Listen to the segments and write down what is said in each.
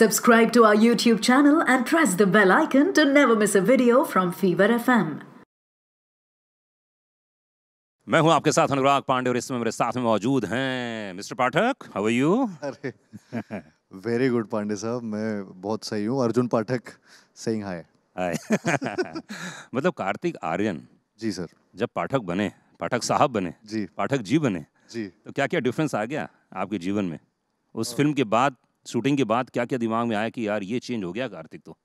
Subscribe to our YouTube channel and press the bell icon to never miss a video from Fever FM. मैं हूं आपके साथ अनुराग पांडे और इसमें मेरे साथ में मौजूद हैं mister Pathak how are you अरे वेरी गुड पांडे साहब मैं बहुत सही हूं अर्जुन पाठक सेइंग हाय हाय मतलब कार्तिक आर्यन जी सर जब पाठक बने पाठक साहब बने जी पाठक जी बने जी तो क्या क्या डिफरेंस आ गया आपके जीवन में उस फिल्म के बाद शूटिंग के बाद क्या क्या दिमाग में आया कि यार ये चेंज हो गया कार्तिक तो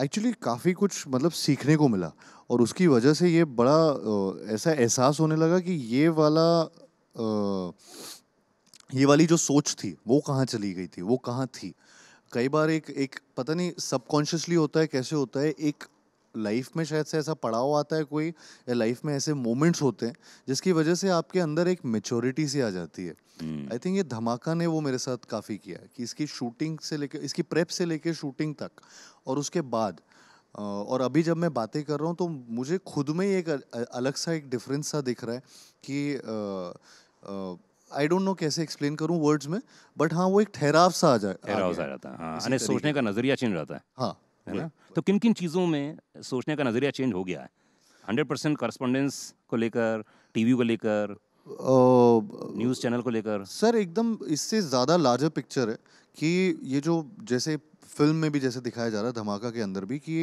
एक्चुअली काफ़ी कुछ मतलब सीखने को मिला और उसकी वजह से ये बड़ा ऐसा एहसास होने लगा कि ये वाला ये वाली जो सोच थी वो कहाँ चली गई थी वो कहाँ थी कई बार एक एक पता नहीं सबकॉन्शियसली होता है कैसे होता है एक लाइफ में शायद से ऐसा पड़ाव आता है कोई या लाइफ में ऐसे मोमेंट्स होते हैं जिसकी वजह से आपके अंदर एक मेचोरिटी सी आ जाती है आई हम्म। थिंक ये धमाका ने वो मेरे साथ काफ़ी किया कि इसकी शूटिंग से लेकर इसकी प्रेप से लेकर शूटिंग तक और उसके बाद और अभी जब मैं बातें कर रहा हूँ तो मुझे खुद में ही एक अलग सा एक डिफरेंस सा दिख रहा है कि आई डोंट नो कैसे एक्सप्लेन करूँ वर्ड्स में बट हाँ वो एक ठहराव सा आ जाए ठहराव सा जाता है हाँ, सोचने का नजरिया चेंज रहता है हाँ है ना तो किन किन चीज़ों में सोचने का नज़रिया चेंज हो गया है हंड्रेड परसेंट करस्पॉन्डेंस को लेकर टीवी को लेकर न्यूज़ चैनल को लेकर सर एकदम इससे ज़्यादा लार्जर पिक्चर है कि ये जो जैसे फिल्म में भी जैसे दिखाया जा रहा है धमाका के अंदर भी कि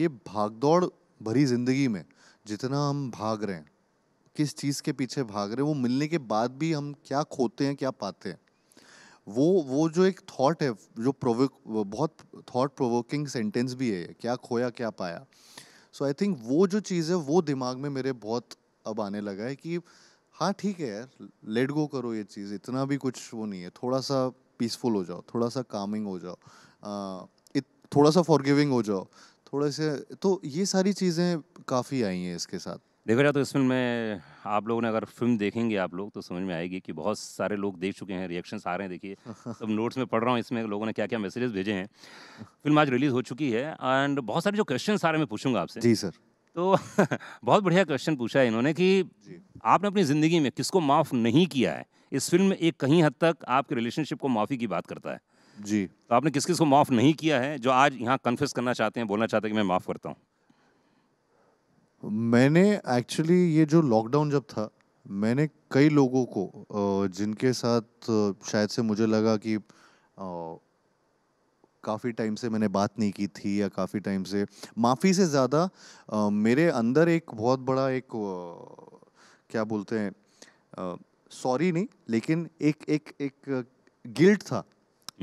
ये भागदौड़ भरी ज़िंदगी में जितना हम भाग रहे हैं किस चीज़ के पीछे भाग रहे हैं वो मिलने के बाद भी हम क्या खोते हैं क्या पाते हैं वो वो जो एक थॉट है जो प्रोवोक बहुत थॉट प्रोवोकिंग सेंटेंस भी है क्या खोया क्या पाया सो आई थिंक वो जो चीज़ है वो दिमाग में मेरे बहुत अब आने लगा है कि हाँ ठीक है यार लेट गो करो ये चीज़ इतना भी कुछ वो नहीं है थोड़ा सा पीसफुल हो जाओ थोड़ा सा कामिंग हो जाओ इत, थोड़ा सा फॉरगिविंग हो जाओ थोड़े से तो ये सारी चीज़ें काफ़ी आई हैं इसके साथ देखा जाए तो इस फिल्म में आप लोगों ने अगर फिल्म देखेंगे आप लोग तो समझ में आएगी कि बहुत सारे लोग देख चुके हैं रिएक्शन आ रहे हैं देखिए सब नोट्स में पढ़ रहा हूँ इसमें लोगों ने क्या क्या मैसेजेस भेजे हैं फिल्म आज रिलीज हो चुकी है एंड बहुत सारे जो क्वेश्चन आ रहे मैं पूछूंगा आपसे जी सर तो बहुत बढ़िया क्वेश्चन पूछा है इन्होंने कि आपने अपनी ज़िंदगी में किसको माफ़ नहीं किया है इस फिल्म में एक कहीं हद तक आपके रिलेशनशिप को माफ़ी की बात करता है जी तो आपने किस किस को माफ़ नहीं किया है जो आज यहाँ कन्फेस करना चाहते हैं बोलना चाहते हैं कि मैं माफ़ करता हूँ मैंने एक्चुअली ये जो लॉकडाउन जब था मैंने कई लोगों को जिनके साथ शायद से मुझे लगा कि काफ़ी टाइम से मैंने बात नहीं की थी या काफ़ी टाइम से माफ़ी से ज़्यादा मेरे अंदर एक बहुत बड़ा एक क्या बोलते हैं सॉरी नहीं लेकिन एक एक एक गिल्ट था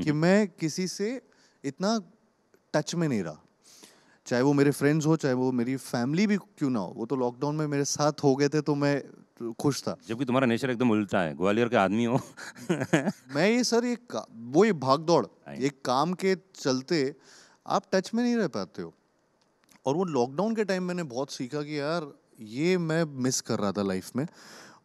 कि हम्म। मैं किसी से इतना टच में नहीं रहा चाहे वो मेरे फ्रेंड्स हो चाहे वो मेरी फैमिली भी क्यों ना हो वो तो लॉकडाउन में मेरे साथ हो गए थे तो मैं खुश था जबकि तुम्हारा नेचर एकदम उल्टा है ग्वालियर के आदमी हो मैं ये सर ये वो ये भाग दौड़ ये काम के चलते आप टच में नहीं रह पाते हो और वो लॉकडाउन के टाइम मैंने बहुत सीखा कि यार ये मैं मिस कर रहा था लाइफ में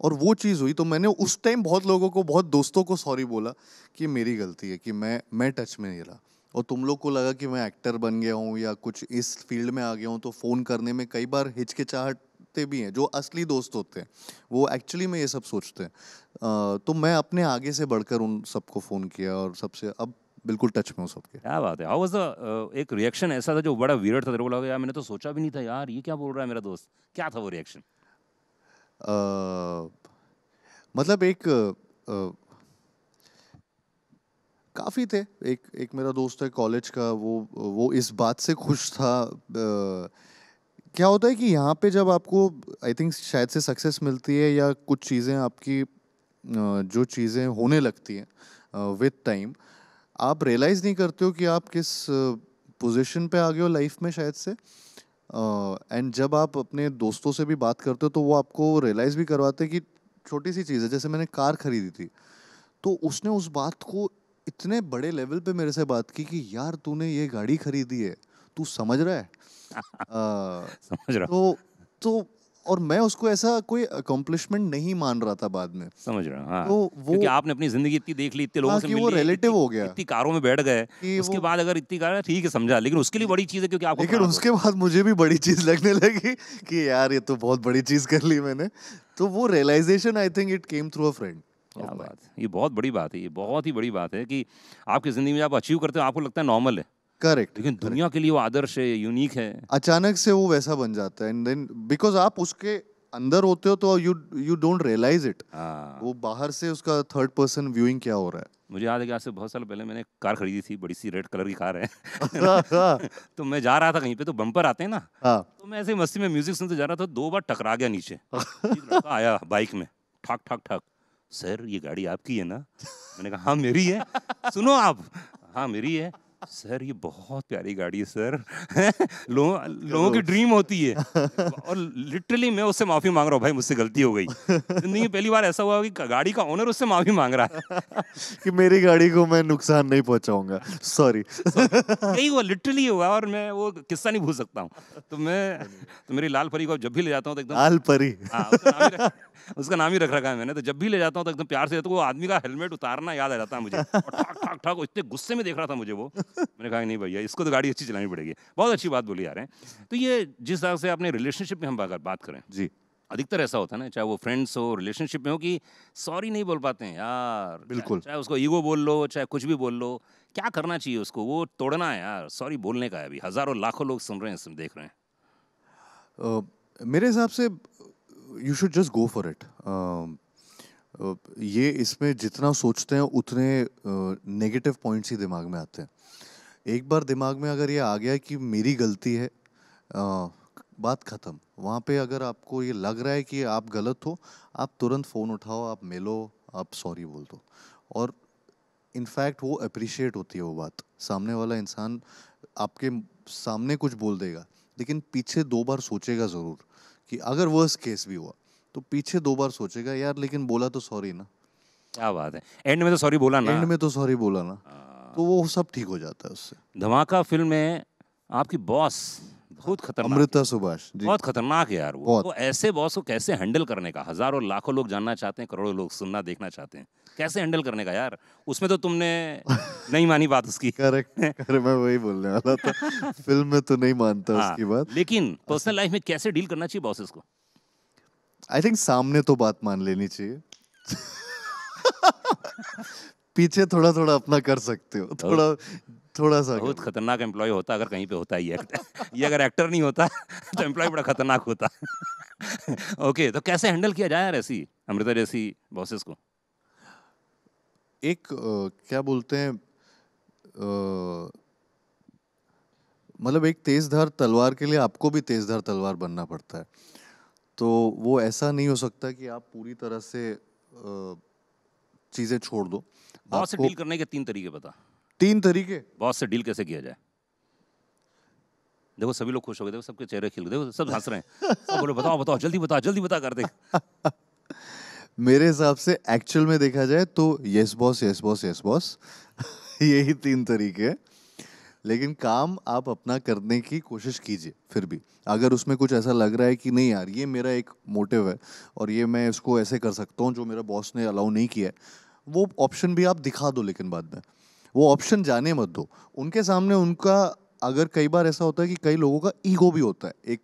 और वो चीज़ हुई तो मैंने उस टाइम बहुत लोगों को बहुत दोस्तों को सॉरी बोला कि मेरी गलती है कि मैं मैं टच में नहीं रहा और तुम लोग को लगा कि मैं एक्टर बन गया हूँ या कुछ इस फील्ड में आ गया हूँ तो फ़ोन करने में कई बार हिचकिचाहट भी हैं जो असली दोस्त होते हैं वो एक्चुअली में ये सब सोचते हैं तो मैं अपने आगे से बढ़कर उन सबको फ़ोन किया और सबसे अब बिल्कुल टच में हूँ सबके क्या बात है हाउ वाज द एक रिएक्शन ऐसा था जो बड़ा वियर्ड था तेरे को लगा यार मैंने तो सोचा भी नहीं था यार ये क्या बोल रहा है मेरा दोस्त क्या था वो रिएक्शन मतलब एक काफ़ी थे एक एक मेरा दोस्त है कॉलेज का वो वो इस बात से खुश था आ, क्या होता है कि यहाँ पे जब आपको आई थिंक शायद से सक्सेस मिलती है या कुछ चीज़ें आपकी जो चीज़ें होने लगती हैं विद टाइम आप रियलाइज़ नहीं करते हो कि आप किस पोजीशन पे आ गए हो लाइफ में शायद से एंड जब आप अपने दोस्तों से भी बात करते हो तो वो आपको रियलाइज़ भी करवाते कि छोटी सी चीज़ है जैसे मैंने कार खरीदी थी तो उसने उस बात को इतने बड़े लेवल पे मेरे से बात की कि यार तूने ये गाड़ी खरीदी है तू समझ रहा है आ, समझ रहा तो तो और मैं उसको ऐसा कोई अकम्पलिशमेंट नहीं मान रहा था बाद में समझ रहा हाँ। तो वो क्योंकि आपने अपनी जिंदगी इतनी देख ली इतने लोगों हाँ, से वो रिलेटिव हो गया इतनी कारों में बैठ गए उसके बाद अगर इतनी कार ठीक है समझा लेकिन उसके लिए बड़ी चीज है क्योंकि आपको लेकिन उसके बाद मुझे भी बड़ी चीज लगने लगी कि यार ये तो बहुत बड़ी चीज कर ली मैंने तो वो realisation I think it came through a friend क्या बात ये बहुत बड़ी बात है ये बहुत ही बड़ी बात है कि आपकी ज़िंदगी में आप अचीव करते हो आपको लगता है नॉर्मल है करेक्ट लेकिन दुनिया के लिए वो आदर्श है यूनिक है अचानक से वो वैसा बन जाता है एंड देन बिकॉज आप उसके अंदर होते हो तो you you don't realise it वो बाहर से उसका थर्ड पर्सन व्यूइंग क्या हो रहा है मुझे याद है कि आज से बहुत साल पहले मैंने कार खरीदी थी बड़ी सी रेड कलर की कार है अच्छा, अच्छा। तो मैं जा रहा था कहीं पे तो बम्पर आते हैं ना हाँ। तो मैं ऐसे मस्ती में म्यूजिक सुनते जा रहा था दो बार टकरा गया नीचे आया बाइक में ठक ठक ठक सर ये गाड़ी आपकी है ना मैंने कहा हाँ मेरी है सुनो आप हाँ मेरी है सर ये बहुत प्यारी गाड़ी है सर लोगों लोगों की ड्रीम होती है और लिटरली मैं उससे माफ़ी मांग रहा हूँ भाई मुझसे गलती हो गई जिंदगी पहली बार ऐसा हुआ कि गाड़ी का ओनर उससे माफ़ी मांग रहा है कि मेरी गाड़ी को मैं नुकसान नहीं पहुंचाऊंगा सॉरी यही हुआ लिटरली हुआ और मैं वो किस्सा नहीं भूल सकता हूँ तो मैं तो मेरी लाल परी को जब भी ले जाता हूँ तो एकदम लाल परी हाँ, उसका नाम ही रख रखा है मैंने तो जब भी ले जाता हूँ तो एकदम प्यार से तो वो आदमी का हेलमेट उतारना याद आ जाता है मुझे और ठाक ठाक ठाक इतने गुस्से में देख रहा था मुझे वो मैंने कहा नहीं भैया इसको तो गाड़ी अच्छी चलानी पड़ेगी बहुत अच्छी बात बोली आ रहे हैं तो ये जिस तरह से आपने रिलेशनशिप में हम अगर बात करें जी अधिकतर ऐसा होता है ना चाहे वो फ्रेंड्स हो रिलेशनशिप में हो कि सॉरी नहीं बोल पाते हैं यार बिल्कुल चाहे उसको ईगो बोल लो चाहे कुछ भी बोल लो क्या करना चाहिए उसको वो तोड़ना है यार सॉरी बोलने का है अभी हज़ारों लाखों लोग सुन रहे हैं देख रहे हैं मेरे हिसाब से you should just go for it ये इसमें जितना सोचते हैं उतने नेगेटिव पॉइंट्स ही दिमाग में आते हैं एक बार दिमाग में अगर ये आ गया कि मेरी गलती है आ, बात ख़त्म वहाँ पे अगर आपको ये लग रहा है कि आप गलत हो आप तुरंत फ़ोन उठाओ आप मिलो आप सॉरी बोल दो और इनफैक्ट वो अप्रिशिएट होती है वो बात सामने वाला इंसान आपके सामने कुछ बोल देगा लेकिन पीछे दो बार सोचेगा ज़रूर कि अगर वर्स केस भी हुआ तो पीछे दो बार सोचेगा यार लेकिन बोला तो सॉरी ना क्या बात है एंड में तो सॉरी बोला ना एंड में तो सॉरी बोला ना हाँ। तो वो सब ठीक हो जाता है उससे धमाका फिल्म में आपकी बॉस बहुत खतरनाक अमृता सुभाष बहुत खतरनाक है यार वो तो ऐसे बॉस को कैसे हैंडल करने का हजारों लाखों लोग जानना चाहते हैं करोड़ों लोग सुनना देखना चाहते हैं कैसे हैंडल करने का यार उसमें तो तुमने नहीं मानी बात उसकी करेक्ट करे मैं वही बोलने वाला था फिल्म में तो नहीं मानता हाँ, उसकी बात लेकिन पर्सनल लाइफ में कैसे डील करना चाहिए बॉसेस को आई थिंक सामने तो बात मान लेनी चाहिए पीछे थोड़ा थोड़ा अपना कर सकते हो थोड़ा थोड़ा सा बहुत खतरनाक एम्प्लॉय होता अगर कहीं पे होता ये ये अगर एक्टर नहीं होता तो एम्प्लॉय बड़ा खतरनाक होता ओके तो कैसे हैंडल किया जाए यार ऐसी अमृता जैसी बॉसेस को एक आ, क्या बोलते हैं मतलब एक तेज धार तलवार के लिए आपको भी तेज धार तलवार बनना पड़ता है तो वो ऐसा नहीं हो सकता कि आप पूरी तरह से चीज़ें छोड़ दो बॉस से डील करने के तीन तरीके बता तीन तरीके बॉस से डील कैसे किया जाए देखो सभी लोग खुश हो गए देखो सबके चेहरे खिल गए देखो सब हंस रहे हैं सब बोलो बताओ बताओ जल्दी बताओ जल्दी बता कर दे मेरे हिसाब से एक्चुअल में देखा जाए तो yes boss yes boss yes boss यही तीन तरीके हैं लेकिन काम आप अपना करने की कोशिश कीजिए फिर भी अगर उसमें कुछ ऐसा लग रहा है कि नहीं यार ये मेरा एक मोटिव है और ये मैं इसको ऐसे कर सकता हूँ जो मेरा बॉस ने अलाउ नहीं किया है वो ऑप्शन भी आप दिखा दो लेकिन बाद में वो ऑप्शन जाने मत दो उनके सामने उनका अगर कई बार ऐसा होता है कि कई लोगों का ईगो भी होता है एक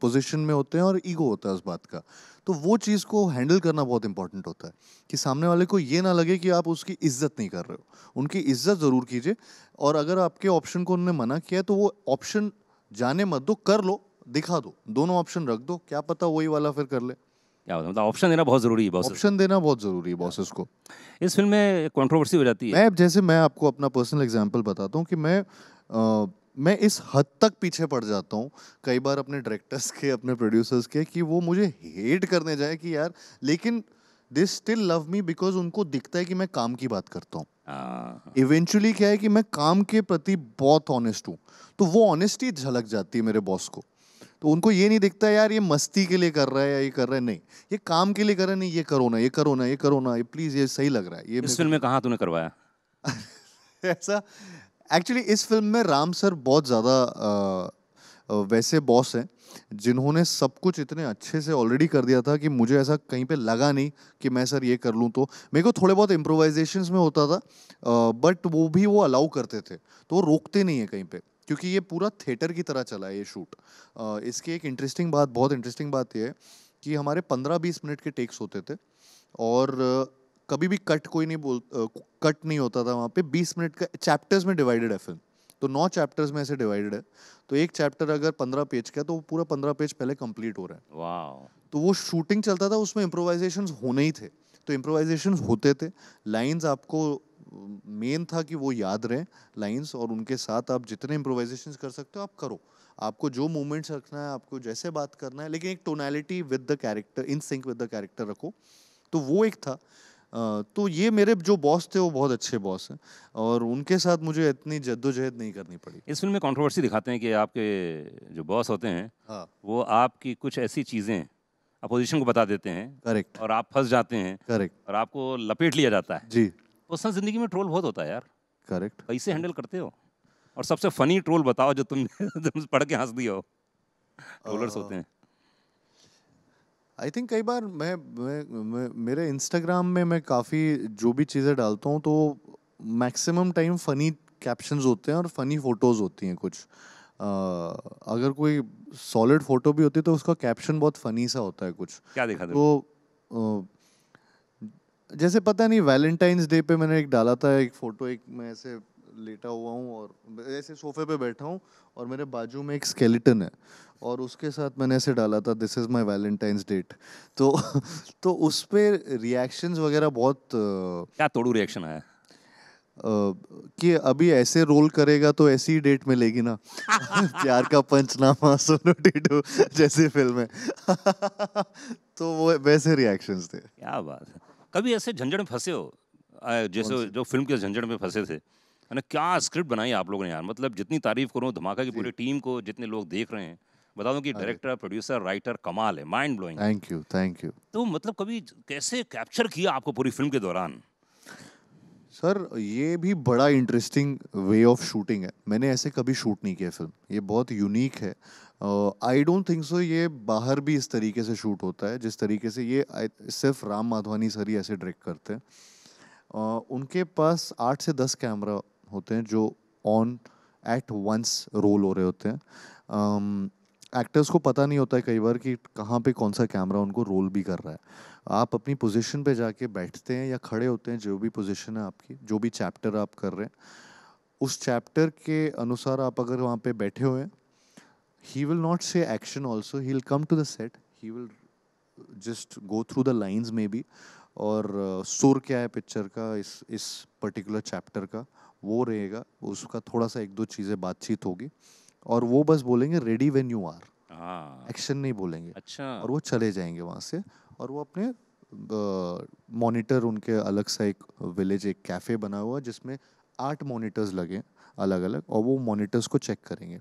पोजीशन में होते हैं और ईगो होता है उस बात का तो वो चीज़ को हैंडल करना बहुत इंपॉर्टेंट होता है कि सामने वाले को ये ना लगे कि आप उसकी इज्जत नहीं कर रहे हो उनकी इज्जत ज़रूर कीजिए और अगर आपके ऑप्शन को उन्होंने मना किया तो वो ऑप्शन जाने मत दो कर लो दिखा दो दोनों ऑप्शन रख दो क्या पता वही वाला फिर कर ले क्या होता है मतलब ऑप्शन देना बहुत जरूरी है बॉस ऑप्शन देना बहुत जरूरी है बॉसेस को इस फिल्म में कंट्रोवर्सी हो जाती है मैं जैसे मैं आपको अपना पर्सनल एग्जांपल बताता हूँ कि मैं आ, मैं इस हद तक पीछे पड़ जाता हूँ कई बार अपने डायरेक्टर्स के अपने प्रोड्यूसर्स के कि वो मुझे हेट करने जाए कि यार लेकिन they still love me because उनको दिखता है कि मैं काम की बात करता हूँ इवेंचुअली हाँ। क्या है कि मैं काम के प्रति बहुत ऑनेस्ट हूँ तो वो ऑनेस्टी झलक जाती है मेरे बॉस को तो उनको ये नहीं दिखता यार ये मस्ती के लिए कर रहा है या ये कर रहा है नहीं ये काम के लिए कर रहा है नहीं ये करो ना ये करो ना ये करो ना ये प्लीज़ ये सही लग रहा है ये इस फिल्म में कहा तूने करवाया ऐसा एक्चुअली इस फिल्म में राम सर बहुत ज़्यादा वैसे बॉस हैं जिन्होंने सब कुछ इतने अच्छे से ऑलरेडी कर दिया था कि मुझे ऐसा कहीं पे लगा नहीं कि मैं सर ये कर लूँ तो मेरे को थोड़े बहुत इम्प्रोवाइजेशन में होता था बट वो भी वो अलाउ करते थे तो वो रोकते नहीं है कहीं पे क्योंकि ये पूरा थिएटर की तरह चला है ये शूट इसकी एक इंटरेस्टिंग बात बहुत इंटरेस्टिंग बात यह है कि हमारे पंद्रह बीस मिनट के टेक्स होते थे और कभी भी कट कोई नहीं बोल कट नहीं होता था वहाँ पे बीस मिनट का चैप्टर्स में डिवाइडेड है फिल्म तो नौ चैप्टर्स में ऐसे डिवाइडेड है तो एक चैप्टर अगर पंद्रह पेज का है तो वो पूरा पंद्रह पेज पहले कंप्लीट हो रहा है वाह तो वो शूटिंग चलता था उसमें इम्प्रोवाइजेशन होने ही थे तो इम्प्रोवाइजेशन होते थे लाइंस आपको मेन था कि वो याद रहें लाइंस और उनके साथ आप जितने इम्प्रोवाइजेशन कर सकते हो आप करो आपको जो मूवमेंट्स रखना है आपको जैसे बात करना है लेकिन एक tonality with the character in sync with the character रखो तो वो एक था तो ये मेरे जो बॉस थे वो बहुत अच्छे बॉस हैं और उनके साथ मुझे इतनी जद्दोजहद नहीं करनी पड़ी इस फिल्म में कंट्रोवर्सी दिखाते हैं कि आपके जो बॉस होते हैं हाँ। वो आपकी कुछ ऐसी चीज़ें अपोजिशन को बता देते हैं करेक्ट और आप फंस जाते हैं करेक्ट और आपको लपेट लिया जाता है जी पर्सनल जिंदगी में ट्रोल बहुत होता है यार करेक्ट कैसे हैंडल करते हो और सबसे फनी ट्रोल बताओ जो तुम, पढ़ के हंस दिया हो ट्रोलर्स होते हैं आई थिंक कई बार मैं, मैं, मैं मेरे इंस्टाग्राम में मैं काफ़ी जो भी चीज़ें डालता हूँ तो मैक्सिमम टाइम फ़नी कैप्शंस होते हैं और फ़नी फ़ोटोज़ होती हैं कुछ आ, अगर कोई सॉलिड फ़ोटो भी होती है तो उसका कैप्शन बहुत फ़नी सा होता है कुछ क्या दिखा तो जैसे पता नहीं वैलेंटाइंस डे पे मैंने एक डाला था एक फ़ोटो एक मैं ऐसे लेटा हुआ हूँ और ऐसे सोफे पे बैठा हूँ और मेरे बाजू में एक स्केलेटन है और उसके साथ मैंने ऐसे डाला था this is my Valentine's date तो तो उस पर रिएक्शंस वगैरह बहुत क्या तोड़ू रिएक्शन आया कि अभी ऐसे रोल करेगा तो ऐसी ही डेट मिलेगी ना प्यार का पंचनामा सोनो टीटू जैसी फिल्म है तो वो वैसे रिएक्शंस थे क्या बात है अभी ऐसे झंझट में फंसे हो जैसे जो फिल्म के झंझट में फंसे थे ना क्या स्क्रिप्ट बनाई आप लोगों ने यार मतलब जितनी तारीफ करो धमाका की पूरी टीम को जितने लोग देख रहे हैं बता दूं कि डायरेक्टर प्रोड्यूसर राइटर कमाल है mind blowing thank you thank you तो मतलब कभी कैसे कैप्चर किया आपको पूरी फिल्म के दौरान सर ये भी बड़ा इंटरेस्टिंग वे ऑफ शूटिंग है मैंने ऐसे कभी शूट नहीं किया फिल्म ये बहुत यूनिक है आई डोंट थिंक सो ये बाहर भी इस तरीके से शूट होता है जिस तरीके से ये सिर्फ राम माधवानी सर ही ऐसे डायरेक्ट करते हैं uh, उनके पास आठ से दस कैमरा होते हैं जो ऑन एट वंस रोल हो रहे होते हैं एक्टर्स um, को पता नहीं होता है कई बार कि कहाँ पे कौन सा कैमरा उनको रोल भी कर रहा है आप अपनी पोजीशन पे जाके बैठते हैं या खड़े होते हैं जो भी पोजीशन है आपकी जो भी चैप्टर आप कर रहे हैं उस चैप्टर के अनुसार आप अगर वहाँ पे बैठे हुए हैं he will not say action also he'll come to the set he will just go through the lines maybe और uh, सुर क्या है पिक्चर का इस इस पर्टिकुलर चैप्टर का वो रहेगा उसका थोड़ा सा एक दो चीज़ें बातचीत होगी और वो बस बोलेंगे ready when you are action नहीं बोलेंगे अच्छा और वो चले जाएंगे वहाँ से और वो अपने मॉनिटर uh, उनके अलग सा एक विलेज एक कैफ़े बना हुआ जिसमें आठ मॉनिटर्स लगे अलग अलग और वो मॉनिटर्स को चेक करेंगे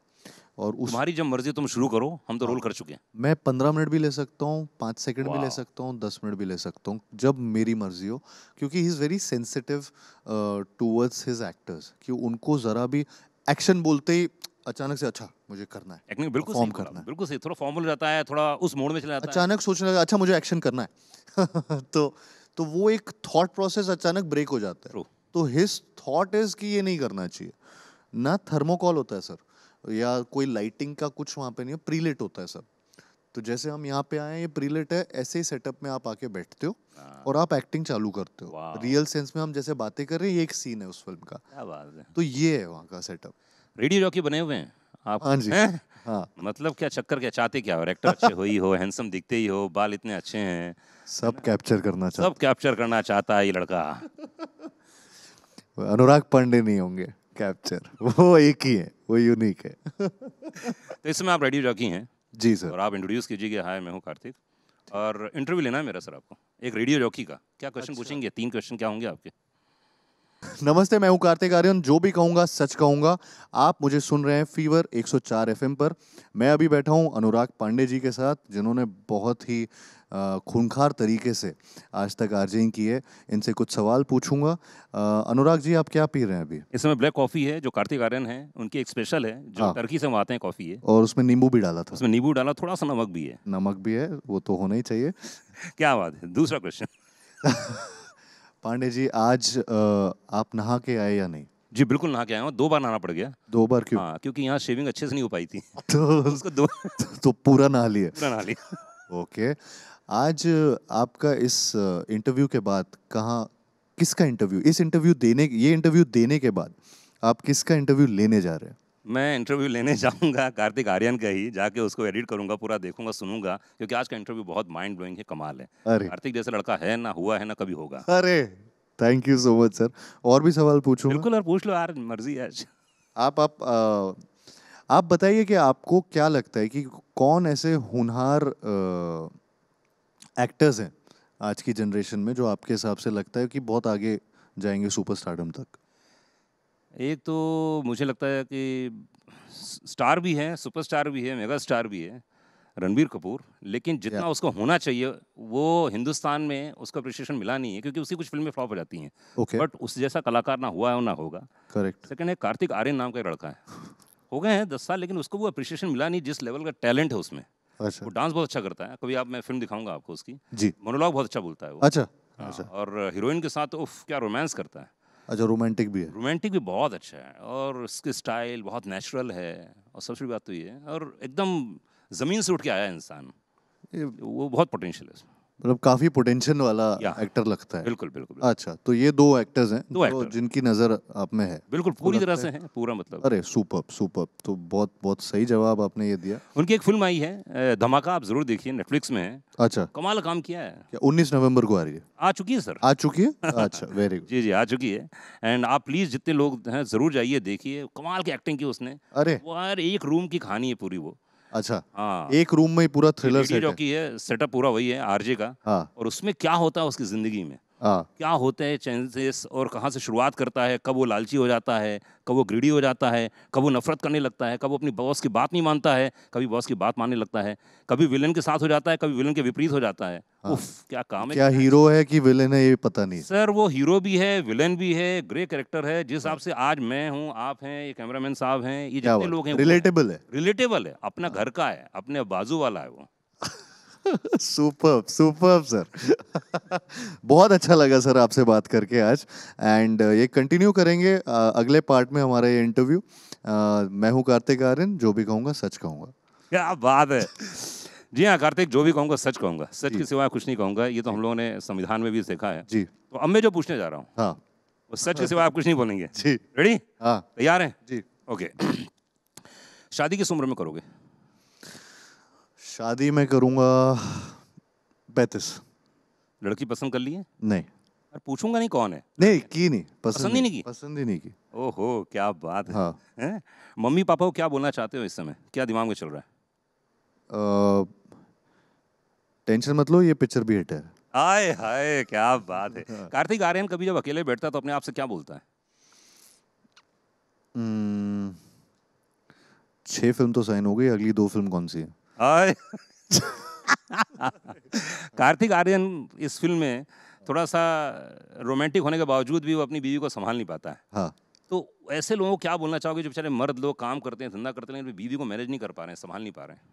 और उस तुम्हारी जब मर्जी तुम शुरू करो हम तो रोल हाँ। कर चुके हैं मैं पंद्रह मिनट भी ले सकता हूँ पाँच सेकंड भी ले सकता हूँ दस मिनट भी ले सकता हूँ जब मेरी मर्जी हो क्योंकि he is very sensitive towards his actors कि उनको ज़रा भी एक्शन बोलते ही अचानक से अच्छा मुझे करना है एक्टिंग बिल्कुल फॉर्म करना है बिल्कुल सही थोड़ा फॉर्मल जाता है थोड़ा उस मोड में चला जाता है अचानक सोचने लगा अच्छा मुझे एक्शन करना है तो तो वो एक थॉट प्रोसेस अचानक ब्रेक हो जाता है तो हिज थॉट इज कि ये नहीं करना चाहिए ना थर्मोकॉल होता है सर या कोई लाइटिंग का कुछ वहाँ पे नहीं है प्रीलेट होता है सब तो जैसे हम यहाँ पे आए ये प्रीलेट है ऐसे ही सेटअप में आप आके बैठते हो हाँ। और आप एक्टिंग चालू करते हो रियल सेंस में हम जैसे बातें कर रहे हैं ये एक सीन है उस फिल्म का तो ये है वहाँ का सेटअप रेडियो जॉकी बने हुए हैं आप हाँ जी हाँ मतलब क्या चक्कर क्या चाहते क्या हो एक्टर अच्छे हो ही हो हैंडसम दिखते ही हो बाल इतने अच्छे हैं सब कैप्चर करना सब कैप्चर करना चाहता है ये लड़का अनुराग पांडे नहीं होंगे कैप्चर वो एक ही है वो यूनिक है तो इसमें आप रेडियो जॉकी हैं जी सर और आप इंट्रोड्यूस कीजिए हाय मैं हूँ कार्तिक और इंटरव्यू लेना है मेरा सर आपको एक रेडियो जॉकी का क्या क्वेश्चन अच्छा। पूछेंगे तीन क्वेश्चन क्या होंगे आपके नमस्ते मैं हूँ कार्तिक आर्यन जो भी कहूँगा सच कहूँगा आप मुझे सुन रहे हैं फीवर 104 एफएम पर मैं अभी बैठा हूँ अनुराग पांडे जी के साथ जिन्होंने बहुत ही खूनखार तरीके से आज तक आर्जिंग की है इनसे कुछ सवाल पूछूंगा अनुराग जी आप क्या पी रहे हैं अभी इस समय ब्लैक कॉफ़ी है जो कार्तिक आर्यन है उनकी एक स्पेशल है जो हाँ। टर्की से मंगाते हैं कॉफ़ी है और उसमें नींबू भी डाला था उसमें नींबू डाला थोड़ा सा नमक भी है नमक भी है वो तो होना ही चाहिए क्या बात है दूसरा क्वेश्चन पांडे जी आज आप नहा के आए या नहीं जी बिल्कुल नहा के आया हूँ दो बार नहाना पड़ गया दो बार क्यों हाँ क्योंकि यहाँ शेविंग अच्छे से नहीं हो पाई थी तो उसको दो तो पूरा नहा लिया पूरा नहा लिया ओके okay. आज आपका इस इंटरव्यू के बाद कहाँ किसका इंटरव्यू इस इंटरव्यू देने ये इंटरव्यू देने के बाद आप किसका इंटरव्यू लेने जा रहे हैं मैं इंटरव्यू लेने जाऊंगा कार्तिक आर्यन का ही जाके उसको एडिट करूंगा पूरा देखूंगा सुनूंगा क्योंकि आज का इंटरव्यू बहुत माइंड ब्लोइंग है कमाल है अरे कार्तिक जैसा लड़का है ना हुआ है ना कभी होगा अरे thank you so much sir और भी सवाल पूछूं बिल्कुल और पूछ लो यार मर्जी है आप आप आ, आप बताइए कि आपको क्या लगता है कि कौन ऐसे होनहार एक्टर्स हैं आज की जनरेशन में जो आपके हिसाब से लगता है कि बहुत आगे जाएंगे सुपर स्टारडम तक एक तो मुझे लगता है कि स्टार भी है सुपरस्टार भी है मेगा स्टार भी है रणबीर कपूर लेकिन जितना yeah. उसको होना चाहिए वो हिंदुस्तान में उसका अप्रिशिएशन मिला नहीं है क्योंकि उसकी कुछ फिल्में फ्लॉप हो जाती हैं okay. बट उस जैसा कलाकार ना हुआ है ना होगा करेक्ट सेकेंड है कार्तिक आर्यन नाम का लड़का है हो गए हैं दस साल लेकिन उसको वो अप्रिशिएशन मिला नहीं जिस लेवल का टैलेंट है उसमें अच्छा वो डांस बहुत अच्छा करता है कभी आप मैं फिल्म दिखाऊंगा आपको उसकी जी मोनोलॉग बहुत अच्छा बोलता है वो अच्छा हाँ, अच्छा और हीरोइन के साथ उफ क्या रोमांस करता है अच्छा रोमांटिक भी है रोमांटिक भी बहुत अच्छा है और उसके स्टाइल बहुत नेचुरल है और सबसे बड़ी बात तो ये है और एकदम ज़मीन से उठ के आया इंसान वो बहुत पोटेंशियल है मतलब काफी पोटेंशियल वाला एक्टर लगता है बिल्कुल बिल्कुल अच्छा तो ये दो एक्टर्स हैं दो एक्टर। तो जिनकी नजर आप में है बिल्कुल पूरी तरह से है पूरा मतलब अरे सुपर सुपर तो बहुत बहुत सही जवाब आपने ये दिया उनकी एक फिल्म आई है धमाका आप जरूर देखिए नेटफ्लिक्स में अच्छा कमाल काम किया है उन्नीस नवम्बर को आ रही है आ चुकी है सर आ चुकी है अच्छा वेरी गुड जी जी आ चुकी है एंड आप प्लीज जितने लोग हैं जरूर जाइए देखिए कमाल की एक्टिंग की उसने अरे वो एक रूम की कहानी है पूरी वो अच्छा हाँ एक रूम में पूरा थ्रिलर सेट है। है सेटअप पूरा वही है आरजे का हाँ और उसमें क्या होता है उसकी जिंदगी में हाँ। क्या होते हैं चैलेंजेस और कहाँ से शुरुआत करता है कब वो लालची हो जाता है कब वो ग्रीडी हो जाता है कब वो नफरत करने लगता है कब वो अपनी बॉस की बात नहीं मानता है कभी बॉस की बात मानने लगता है कभी विलन के साथ हो जाता है कभी विलन के विपरीत हो जाता है हाँ। उफ क्या काम है क्या हीरो है कि विलन है ये पता नहीं सर वो हीरो भी है विलन भी है ग्रे कैरेक्टर है जिस हाँ। हिसाब से आज मैं हूँ आप हैं ये कैमरामैन साहब हैं ये जितने लोग हैं रिलेटेबल है रिलेटेबल है अपना घर का है अपने बाजू वाला है वो सुपर सुपर सर बहुत अच्छा लगा सर आपसे बात करके आज एंड uh, ये कंटिन्यू करेंगे uh, अगले पार्ट में हमारा ये इंटरव्यू uh, मैं हूँ कार्तिक आर्यन जो भी कहूँगा सच कहूँगा क्या बात है जी हाँ कार्तिक जो भी कहूँगा सच कहूँगा सच के सिवा कुछ नहीं कहूँगा ये तो हम लोगों ने संविधान में भी सीखा है जी तो अब मैं जो पूछने जा रहा हूँ हाँ वो सच के सिवा आप कुछ नहीं बोलेंगे जी रेडी हाँ तैयार हैं जी ओके शादी किस उम्र में करोगे शादी में करूँगा पैतीस लड़की पसंद कर ली है नहीं और पूछूंगा नहीं कौन है नहीं की नहीं पसंद, पसंद ही नहीं की पसंद ही नहीं की ओहो क्या बात हाँ। है मम्मी पापा को क्या बोलना चाहते हो इस समय क्या दिमाग में चल रहा है टेंशन मत लो ये पिक्चर भी हिट है हाय हाय क्या बात है हाँ। कार्तिक आर्यन कभी जब अकेले बैठता है तो अपने आप से क्या बोलता है हम्म, छह फिल्म तो साइन हो गई अगली दो फिल्म कौन सी है कार्तिक आर्यन इस फिल्म में थोड़ा सा रोमांटिक होने के बावजूद भी वो अपनी बीवी को संभाल नहीं पाता है हाँ। तो ऐसे लोगों को क्या बोलना चाहोगे जो बेचारे मर्द लोग काम करते हैं धंधा करते हैं बीवी को मैनेज नहीं कर पा रहे हैं संभाल नहीं पा रहे हैं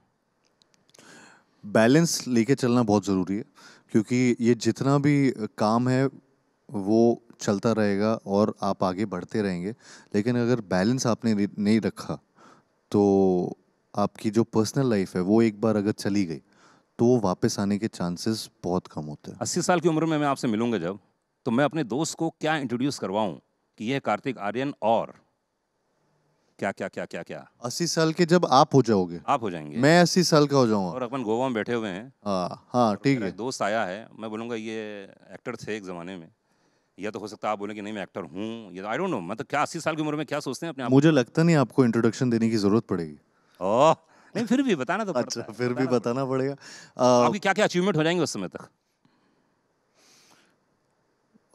बैलेंस लेके चलना बहुत ज़रूरी है क्योंकि ये जितना भी काम है वो चलता रहेगा और आप आगे बढ़ते रहेंगे लेकिन अगर बैलेंस आपने नहीं रखा तो आपकी जो पर्सनल लाइफ है वो एक बार अगर चली गई तो वो वापस आने के चांसेस बहुत कम होते हैं अस्सी साल की उम्र में मैं आपसे मिलूंगा जब तो मैं अपने दोस्त को क्या इंट्रोड्यूस करवाऊं कि यह कार्तिक आर्यन और क्या क्या क्या क्या क्या अस्सी साल के जब आप हो जाओगे आप हो जाएंगे मैं अस्सी साल का हो जाऊंगा और अपन गोवा में बैठे हुए हैं हाँ, हाँ ठीक है दोस्त आया है मैं बोलूँगा ये एक्टर थे एक ज़माने में या तो हो सकता है आप बोलें कि नहीं मैं एक्टर हूँ या आई डोंट नो मतलब क्या अस्सी साल की उम्र में क्या सोचते हैं अपने आप मुझे लगता नहीं आपको इंट्रोडक्शन देने की ज़रूरत पड़ेगी नहीं फिर भी बताना तो अच्छा फिर भी बताना तो पड़ेगा अभी क्या क्या अचीवमेंट हो जाएंगे उस समय तक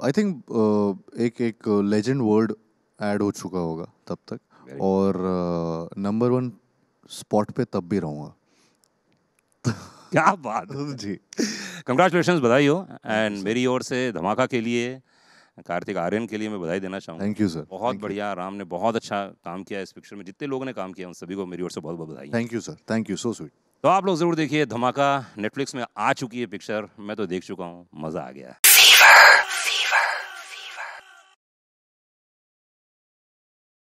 आई थिंक एक एक लेजेंड वर्ड ऐड हो चुका होगा तब तक और नंबर वन स्पॉट पे तब भी रहूँगा क्या बात जी कंग्रेचुलेशन बधाई हो एंड मेरी ओर से धमाका के लिए कार्तिक आर्यन के लिए मैं बधाई देना चाहूंगा थैंक यू सर बहुत बढ़िया राम ने बहुत अच्छा काम किया इस पिक्चर में जितने लोगों ने काम किया उन सभी को मेरी ओर से बहुत बहुत बधाई thank you sir thank you so sweet तो आप लोग जरूर देखिए धमाका नेटफ्लिक्स में आ चुकी है पिक्चर मैं तो देख चुका हूँ मज़ा आ गया